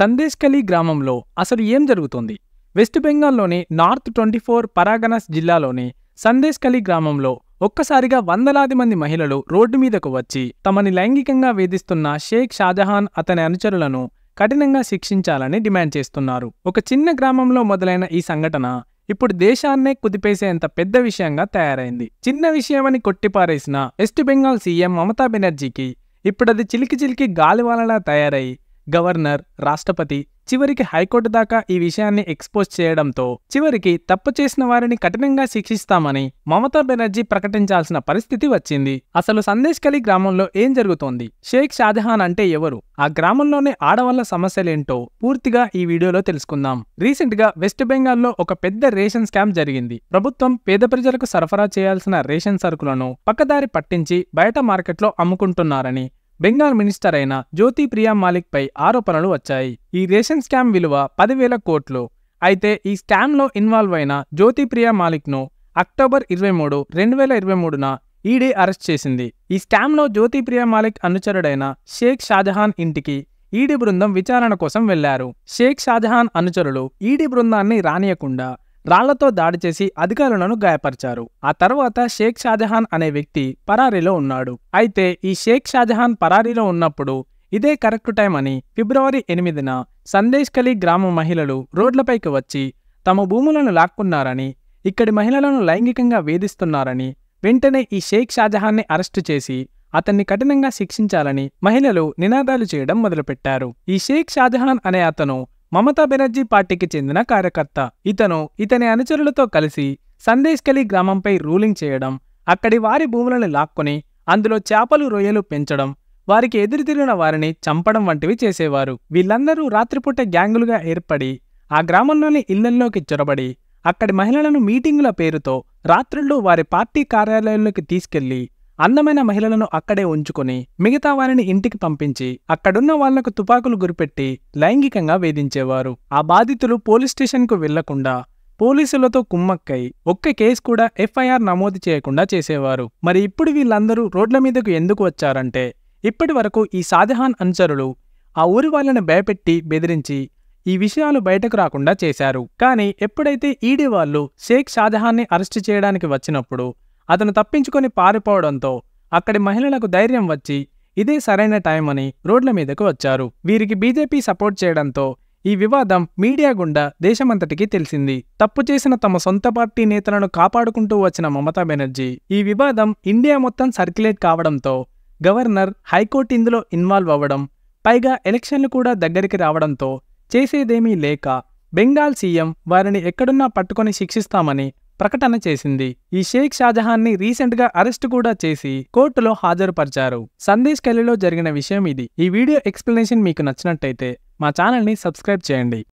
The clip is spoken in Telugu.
సందేశ్కలీ గ్రామంలో అసలు ఏం జరుగుతోంది వెస్ట్ బెంగాల్లోని నార్త్ ట్వంటీ ఫోర్ పరాగనస్ జిల్లాలోని సందేశ్కలీ గ్రామంలో ఒక్కసారిగా వందలాది మంది మహిళలు రోడ్డు మీదకు వచ్చి తమని లైంగికంగా వేధిస్తున్న షేక్ షాజహాన్ అతని అనుచరులను కఠినంగా శిక్షించాలని డిమాండ్ చేస్తున్నారు ఒక చిన్న గ్రామంలో మొదలైన ఈ సంఘటన ఇప్పుడు దేశాన్నే కుదిపేసేంత పెద్ద విషయంగా తయారైంది చిన్న విషయమని కొట్టిపారేసిన వెస్ట్ బెంగాల్ సీఎం మమతా బెనర్జీకి ఇప్పుడది చిలికి చిలికి గాలివాలలా తయారై గవర్నర్ రాష్ట్రపతి చివరికి హైకోర్టు దాకా ఈ విషయాన్ని ఎక్స్పోజ్ చేయడంతో చివరికి తప్పు చేసిన వారిని కఠినంగా శిక్షిస్తామని మమతా బెనర్జీ ప్రకటించాల్సిన పరిస్థితి వచ్చింది అసలు సందేశ్ గ్రామంలో ఏం జరుగుతోంది షేక్ షాజహాన్ అంటే ఎవరు ఆ గ్రామంలోనే ఆడవాళ్ల సమస్యలేంటో పూర్తిగా ఈ వీడియోలో తెలుసుకుందాం రీసెంట్ గా వెస్ట్ బెంగాల్లో ఒక పెద్ద రేషన్ స్కామ్ జరిగింది ప్రభుత్వం పేద ప్రజలకు సరఫరా చేయాల్సిన రేషన్ సరుకులను పక్కదారి పట్టించి బయట మార్కెట్లో అమ్ముకుంటున్నారని బెంగాల్ మినిస్టర్ అయిన జ్యోతి ప్రియా మాలిక్ పై ఆరోపణలు వచ్చాయి ఈ రేషన్ స్కామ్ విలువ పదివేల కోట్లు అయితే ఈ లో ఇన్వాల్వ్ అయిన జ్యోతి ప్రియా మాలిక్ను అక్టోబర్ ఇరవై మూడు రెండు వేల ఇరవై మూడున ఈడీ అరెస్ట్ చేసింది ఈ లో జ్యోతి ప్రియా మాలిక్ అనుచరుడైన షేక్ షాజహాన్ ఇంటికి ఈడీ బృందం విచారణ కోసం వెళ్లారు షేక్ షాజహాన్ అనుచరులు ఈడీ బృందాన్ని రానియకుండా రాళ్లతో దాడి చేసి అధికారులను గాయపరిచారు ఆ తర్వాత షేక్ షాజహాన్ అనే వ్యక్తి పరారీలో ఉన్నాడు అయితే ఈ షేక్ షాజహాన్ పరారీలో ఉన్నప్పుడు ఇదే కరెక్ట్ టైం అని ఫిబ్రవరి ఎనిమిదిన సందేశ్ కలీ గ్రామ మహిళలు రోడ్లపైకి వచ్చి తమ భూములను లాక్కున్నారని ఇక్కడి మహిళలను లైంగికంగా వేధిస్తున్నారని వెంటనే ఈ షేక్ షాజహాన్ని అరెస్టు చేసి అతన్ని కఠినంగా శిక్షించాలని మహిళలు నినాదాలు చేయడం మొదలుపెట్టారు ఈ షేక్ షాజహాన్ అనే అతను మమతా బెనర్జీ పార్టీకి చెందిన కార్యకర్త ఇతను ఇతని అనుచరులతో కలిసి సందేశ్కలి గ్రామంపై రూలింగ్ చేయడం అక్కడి వారి భూములను లాక్కొని అందులో చేపలు రొయ్యలు పెంచడం వారికి ఎదురుతిరిగిన వారిని చంపడం వంటివి చేసేవారు వీళ్ళందరూ రాత్రిపూట గ్యాంగులుగా ఏర్పడి ఆ గ్రామంలోని ఇళ్లల్లోకి చొరబడి అక్కడి మహిళలను మీటింగుల పేరుతో రాత్రుళ్ళు వారి పార్టీ కార్యాలయంలోకి తీసుకెళ్లి అందమైన మహిళలను అక్కడే ఉంచుకుని మిగతా వారిని ఇంటికి పంపించి అక్కడున్న వాళ్లకు తుపాకులు గురిపెట్టి లైంగికంగా వేధించేవారు ఆ బాధితులు పోలీస్ స్టేషన్కు వెళ్లకుండా పోలీసులతో కుమ్మక్కై ఒక్క కేసు కూడా ఎఫ్ఐఆర్ నమోదు చేయకుండా చేసేవారు మరి ఇప్పుడు వీళ్ళందరూ రోడ్ల మీదకు ఎందుకు వచ్చారంటే ఇప్పటి వరకు ఈ షాజహాన్ అనుచరులు ఆ ఊరి వాళ్ళని భయపెట్టి బెదిరించి ఈ విషయాలు బయటకు రాకుండా చేశారు కానీ ఎప్పుడైతే ఈడీ వాళ్ళు షేక్ షాజహాన్ని అరెస్టు చేయడానికి వచ్చినప్పుడు అతను తప్పించుకొని పారిపోవడంతో అక్కడి మహిళలకు ధైర్యం వచ్చి ఇదే సరైన టైం అని రోడ్ల మీదకు వచ్చారు వీరికి బీజేపీ సపోర్ట్ చేయడంతో ఈ వివాదం మీడియా గుండా దేశమంతటికీ తెలిసింది తప్పు చేసిన తమ సొంత పార్టీ నేతలను కాపాడుకుంటూ వచ్చిన మమతా బెనర్జీ ఈ వివాదం ఇండియా మొత్తం సర్క్యులేట్ కావడంతో గవర్నర్ హైకోర్టు ఇందులో ఇన్వాల్వ్ అవ్వడం పైగా ఎలక్షన్లు కూడా దగ్గరికి రావడంతో చేసేదేమీ లేక బెంగాల్ సీఎం వారిని ఎక్కడున్నా పట్టుకొని శిక్షిస్తామని ప్రకటన చేసింది ఈ షేక్ షాజహాన్ ని రీసెంట్ గా అరెస్ట్ కూడా చేసి కోర్టులో హాజరుపరిచారు సందేశ్ కలిలో జరిగిన విషయం ఇది ఈ వీడియో ఎక్స్ప్లెనేషన్ మీకు నచ్చినట్టయితే మా ఛానల్ని సబ్స్క్రైబ్ చేయండి